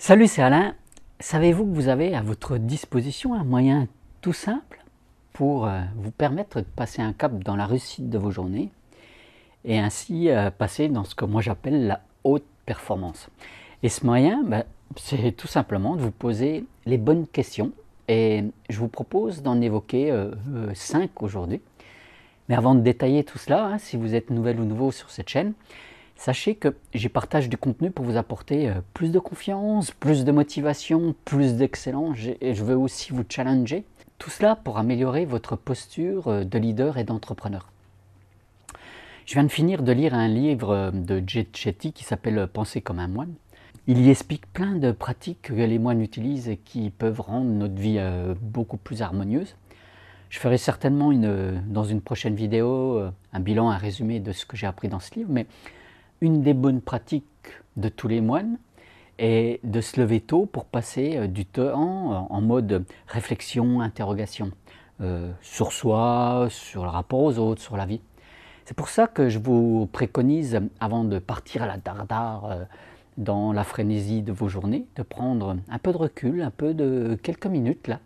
Salut, c'est Alain. Savez-vous que vous avez à votre disposition un moyen tout simple pour euh, vous permettre de passer un cap dans la réussite de vos journées et ainsi euh, passer dans ce que moi j'appelle la haute performance Et ce moyen, bah, c'est tout simplement de vous poser les bonnes questions et je vous propose d'en évoquer 5 euh, aujourd'hui. Mais avant de détailler tout cela, hein, si vous êtes nouvelle ou nouveau sur cette chaîne, sachez que j'ai partage du contenu pour vous apporter euh, plus de confiance, plus de motivation, plus d'excellence et je veux aussi vous challenger. Tout cela pour améliorer votre posture euh, de leader et d'entrepreneur. Je viens de finir de lire un livre euh, de Jay Chetty qui s'appelle Penser comme un moine. Il y explique plein de pratiques que les moines utilisent et qui peuvent rendre notre vie beaucoup plus harmonieuse. Je ferai certainement une, dans une prochaine vidéo un bilan, un résumé de ce que j'ai appris dans ce livre, mais une des bonnes pratiques de tous les moines est de se lever tôt pour passer euh, du temps euh, en mode réflexion, interrogation, euh, sur soi, sur le rapport aux autres, sur la vie. C'est pour ça que je vous préconise, avant de partir à la dardare dans la frénésie de vos journées, de prendre un peu de recul, un peu de quelques minutes là,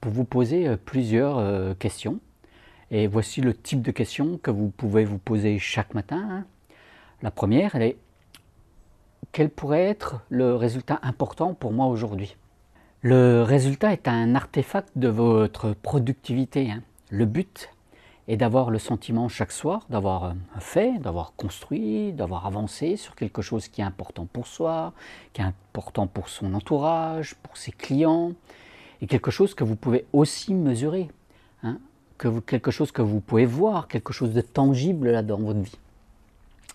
pour vous poser plusieurs questions. Et voici le type de questions que vous pouvez vous poser chaque matin. Hein. La première, elle est quel pourrait être le résultat important pour moi aujourd'hui Le résultat est un artefact de votre productivité. Hein. Le but est d'avoir le sentiment chaque soir d'avoir euh, fait, d'avoir construit, d'avoir avancé sur quelque chose qui est important pour soi, qui est important pour son entourage, pour ses clients, et quelque chose que vous pouvez aussi mesurer, hein, que quelque chose que vous pouvez voir, quelque chose de tangible là dans votre vie.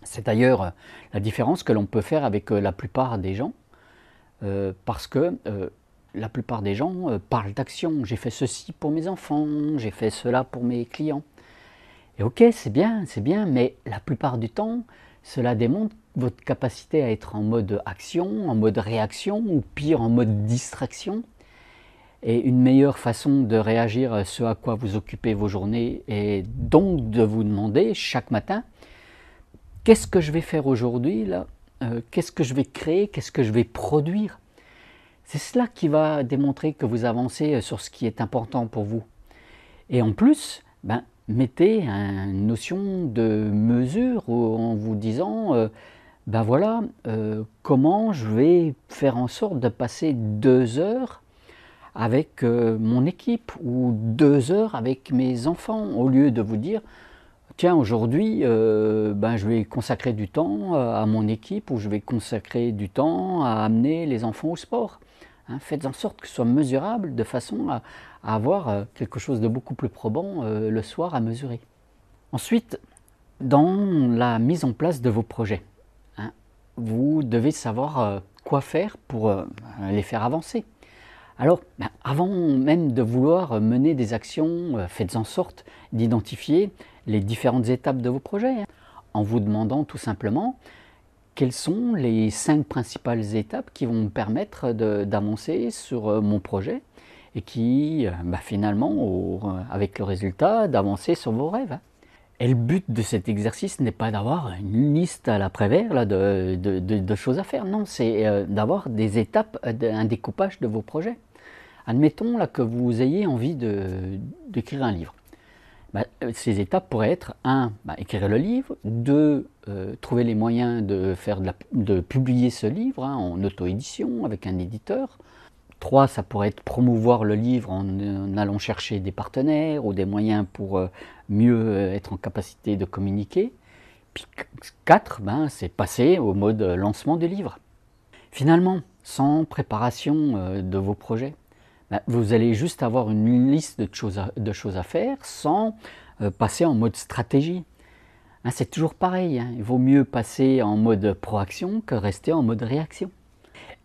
C'est d'ailleurs euh, la différence que l'on peut faire avec euh, la plupart des gens, euh, parce que la plupart des gens parlent d'action. J'ai fait ceci pour mes enfants, j'ai fait cela pour mes clients. Et ok, c'est bien, c'est bien, mais la plupart du temps, cela démontre votre capacité à être en mode action, en mode réaction, ou pire, en mode distraction. Et une meilleure façon de réagir à ce à quoi vous occupez vos journées, est donc de vous demander chaque matin, qu'est-ce que je vais faire aujourd'hui là euh, Qu'est-ce que je vais créer Qu'est-ce que je vais produire C'est cela qui va démontrer que vous avancez euh, sur ce qui est important pour vous. Et en plus, ben, mettez une notion de mesure en vous disant, euh, ben voilà, comment je vais faire en sorte de passer deux heures avec mon équipe ou deux heures avec mes enfants, au lieu de vous dire, tiens, aujourd'hui, euh, ben, je vais consacrer du temps euh, à mon équipe ou je vais consacrer du temps à amener les enfants au sport. Hein, faites en sorte que ce soit mesurable de façon à, avoir euh, quelque chose de beaucoup plus probant le soir à mesurer. Ensuite, dans la mise en place de vos projets, hein, vous devez savoir quoi faire pour les faire avancer. Alors, ben, avant même de vouloir mener des actions, faites en sorte d'identifier les différentes étapes de vos projets, hein, en vous demandant tout simplement quelles sont les cinq principales étapes qui vont me permettre d'avancer sur euh, mon projet et qui, euh, bah, finalement, euh, avec le résultat, d'avancer sur vos rêves. Hein. Et le but de cet exercice n'est pas d'avoir une liste à la Prévert là, de, choses à faire, non, c'est d'avoir des étapes, un découpage de vos projets. Admettons là, que vous ayez envie d'écrire un livre. Bah, euh, ces étapes pourraient être, un, bah, écrire le livre, 2 euh, trouver les moyens de, faire de, publier ce livre hein, en auto-édition avec un éditeur, 3. ça pourrait être promouvoir le livre en, allant chercher des partenaires ou des moyens pour euh, mieux être en capacité de communiquer, puis quatre, ben, c'est passer au mode lancement du livre. Finalement, sans préparation de vos projets, vous allez juste avoir une liste de choses à, faire sans euh, passer en mode stratégie. Hein, c'est toujours pareil, hein. il vaut mieux passer en mode proaction que rester en mode réaction.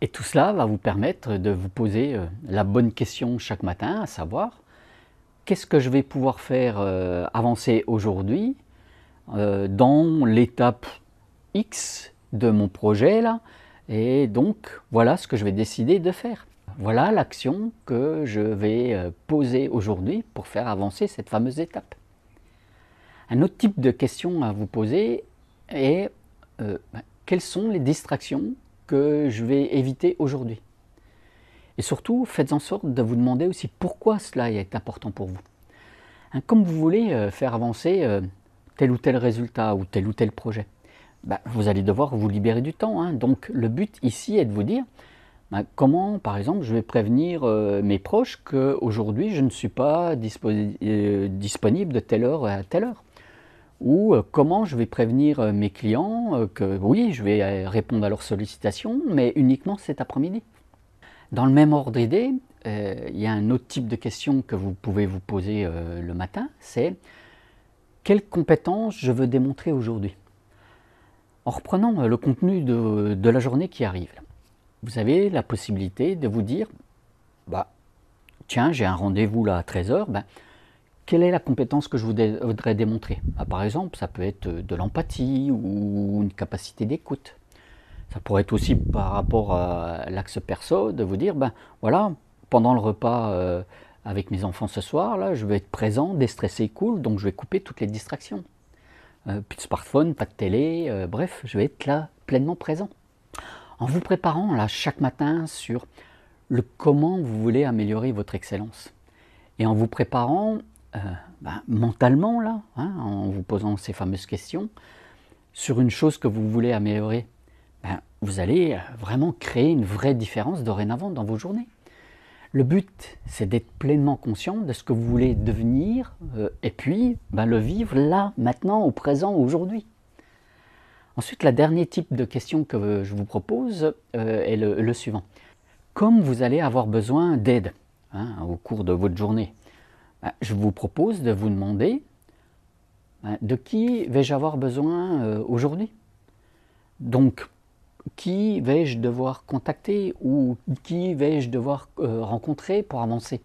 Et tout cela va vous permettre de vous poser euh, la bonne question chaque matin, à savoir qu'est-ce que je vais pouvoir faire euh, avancer aujourd'hui dans l'étape X de mon projet là, et donc voilà ce que je vais décider de faire. Voilà l'action que je vais euh, poser aujourd'hui pour faire avancer cette fameuse étape. Un autre type de question à vous poser est euh, ben, quelles sont les distractions que je vais éviter aujourd'hui Et surtout, faites en sorte de vous demander aussi pourquoi cela est important pour vous. Hein, comme vous voulez euh, faire avancer tel ou tel résultat ou tel ou tel projet, ben, vous allez devoir vous libérer du temps. Hein. Donc le but ici est de vous dire, bah, comment, par exemple, je vais prévenir euh, mes proches aujourd'hui je ne suis pas euh, disponible de telle heure à telle heure Ou euh, comment je vais prévenir mes clients que oui, je vais répondre à leurs sollicitations, mais uniquement cet après-midi Dans le même ordre d'idée, il y a un autre type de question que vous pouvez vous poser le matin, c'est quelles compétences je veux démontrer aujourd'hui En reprenant le contenu de la journée qui arrive vous avez la possibilité de vous dire, bah, tiens, j'ai un rendez-vous là à 13h, ben, quelle est la compétence que je voudrais démontrer bah, Par exemple, ça peut être euh, de l'empathie ou une capacité d'écoute. Ça pourrait être aussi par rapport à l'axe perso de vous dire, ben voilà, pendant le repas euh, avec mes enfants ce soir, là, je vais être présent, déstressé, cool, donc je vais couper toutes les distractions. Euh, plus de smartphone, pas de télé, bref, je vais être là pleinement présent en vous préparant là chaque matin sur le comment vous voulez améliorer votre excellence. Et en vous préparant euh, bah, mentalement, là, hein, en vous posant ces fameuses questions, sur une chose que vous voulez améliorer, bah, vous allez euh, vraiment créer une vraie différence dorénavant dans vos journées. Le but, c'est d'être pleinement conscient de ce que vous voulez devenir euh, et puis bah, le vivre là, maintenant, au présent, aujourd'hui. Ensuite, le dernier type de question que je vous propose euh, est le, suivant. Comme vous allez avoir besoin d'aide hein, au cours de votre journée, ben, je vous propose de vous demander ben, de qui vais-je avoir besoin euh, aujourd'hui Donc, qui vais-je devoir contacter ou qui vais-je devoir euh, rencontrer pour avancer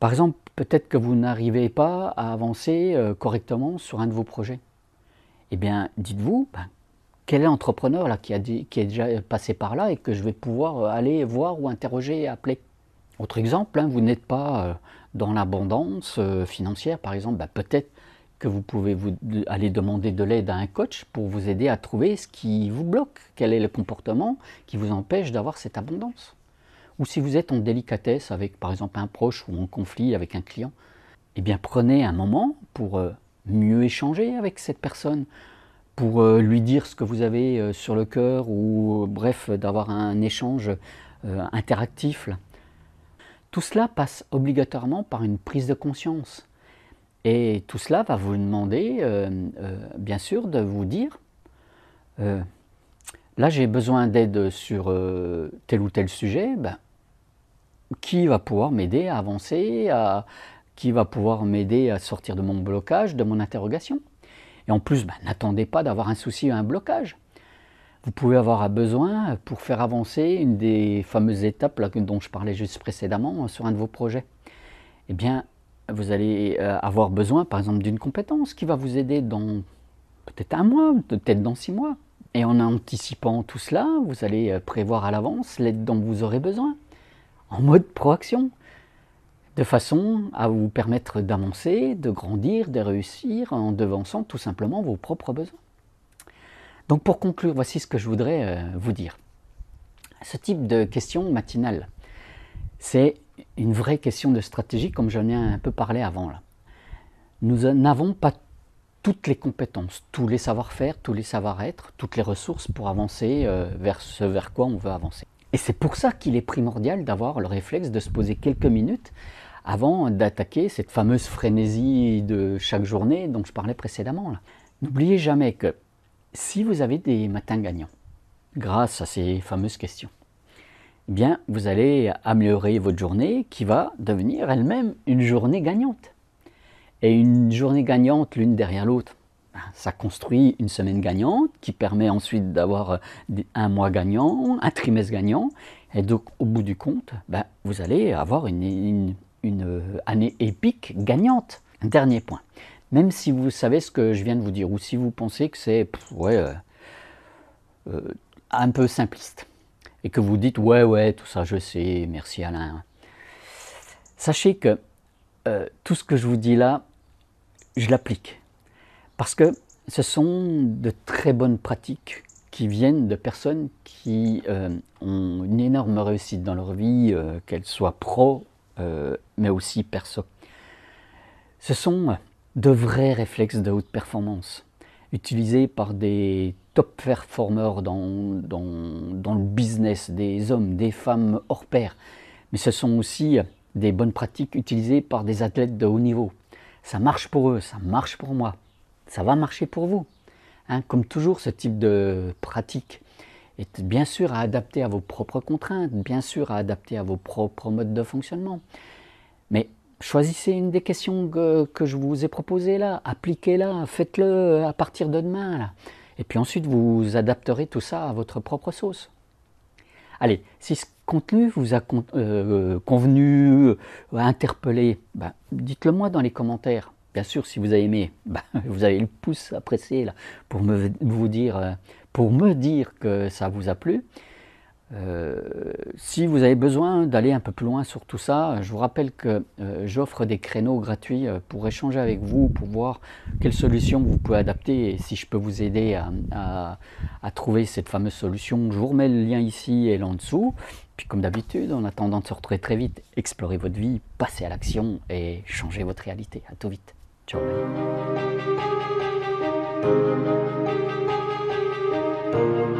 Par exemple, peut-être que vous n'arrivez pas à avancer correctement sur un de vos projets eh bien, dites-vous, ben, quel est l'entrepreneur là qui, a qui est déjà passé par là et que je vais pouvoir euh, aller voir ou interroger et appeler Autre exemple, hein, vous n'êtes pas euh, dans l'abondance euh, financière, par exemple, ben, peut-être que vous pouvez vous aller demander de l'aide à un coach pour vous aider à trouver ce qui vous bloque, quel est le comportement qui vous empêche d'avoir cette abondance. Ou si vous êtes en délicatesse avec par exemple un proche ou en conflit avec un client, eh bien prenez un moment pour mieux échanger avec cette personne, pour euh, lui dire ce que vous avez euh, sur le cœur, ou euh, bref, d'avoir un échange interactif. Tout cela passe obligatoirement par une prise de conscience. Et tout cela va vous demander, bien sûr, de vous dire, là j'ai besoin d'aide sur tel ou tel sujet, ben, qui va pouvoir m'aider à avancer, à, qui va pouvoir m'aider à sortir de mon blocage, de mon interrogation. Et en plus, ben, n'attendez pas d'avoir un souci ou un blocage. Vous pouvez avoir un besoin pour faire avancer une des fameuses étapes dont je parlais juste précédemment euh, sur un de vos projets. Eh bien, vous allez euh, avoir besoin, par exemple, d'une compétence qui va vous aider dans peut-être un mois, peut-être dans six mois. Et en anticipant tout cela, vous allez euh, prévoir à l'avance l'aide dont vous aurez besoin, en mode proaction de façon à vous permettre d'avancer, de grandir, de réussir en devançant tout simplement vos propres besoins. Donc pour conclure, voici ce que je voudrais euh, vous dire. Ce type de question matinale, c'est une vraie question de stratégie comme j'en ai un peu parlé avant. Là. Nous n'avons pas toutes les compétences, tous les savoir-faire, tous les savoir-être, toutes les ressources pour avancer euh, vers ce vers quoi on veut avancer. Et c'est pour ça qu'il est primordial d'avoir le réflexe de se poser quelques minutes avant d'attaquer cette fameuse frénésie de chaque journée dont je parlais précédemment. N'oubliez jamais que si vous avez des matins gagnants, grâce à ces fameuses questions, eh bien vous allez améliorer votre journée qui va devenir elle-même une journée gagnante. Et une journée gagnante l'une derrière l'autre. Ben, ça construit une semaine gagnante qui permet ensuite d'avoir euh, un mois gagnant, un trimestre gagnant. Et donc, au bout du compte, ben, vous allez avoir une, une une euh, année épique gagnante. dernier point. Même si vous savez ce que je viens de vous dire, ou si vous pensez que c'est ouais, euh, euh, un peu simpliste, et que vous dites ouais, ouais, tout ça je sais, merci Alain. Sachez que tout ce que je vous dis là, je l'applique. Parce que ce sont de très bonnes pratiques qui viennent de personnes qui ont une énorme réussite dans leur vie, qu'elles soient pro euh, mais aussi perso. Ce sont de vrais réflexes de haute performance, utilisés par des top performers dans, le business, des hommes, des femmes hors pair. Mais ce sont aussi des bonnes pratiques utilisées par des athlètes de haut niveau. Ça marche pour eux, ça marche pour moi, ça va marcher pour vous. Hein, comme toujours, ce type de pratique bien sûr à adapter à vos propres contraintes, bien sûr à adapter à vos propres modes de fonctionnement. Mais choisissez une des questions que, je vous ai proposées là, appliquez-la, faites-le euh, à partir de demain. Et puis ensuite, vous adapterez tout ça à votre propre sauce. Allez, si ce contenu vous a euh, convenu, euh, interpellé, ben, dites-le moi dans les commentaires. Bien sûr, si vous avez aimé, ben, vous avez le pouce apprécié là, pour me, vous dire, pour me dire que ça vous a plu. Euh, si vous avez besoin d'aller un peu plus loin sur tout ça, je vous rappelle que euh, j'offre des créneaux gratuits euh, pour échanger avec vous, pour voir quelles solutions vous pouvez adapter et si je peux vous aider à, trouver cette fameuse solution. Je vous remets le lien ici et là en dessous. Puis comme d'habitude, en attendant de se retrouver très vite, explorez votre vie, passez à l'action et changez votre réalité. À tout vite. Ciao. Thank you.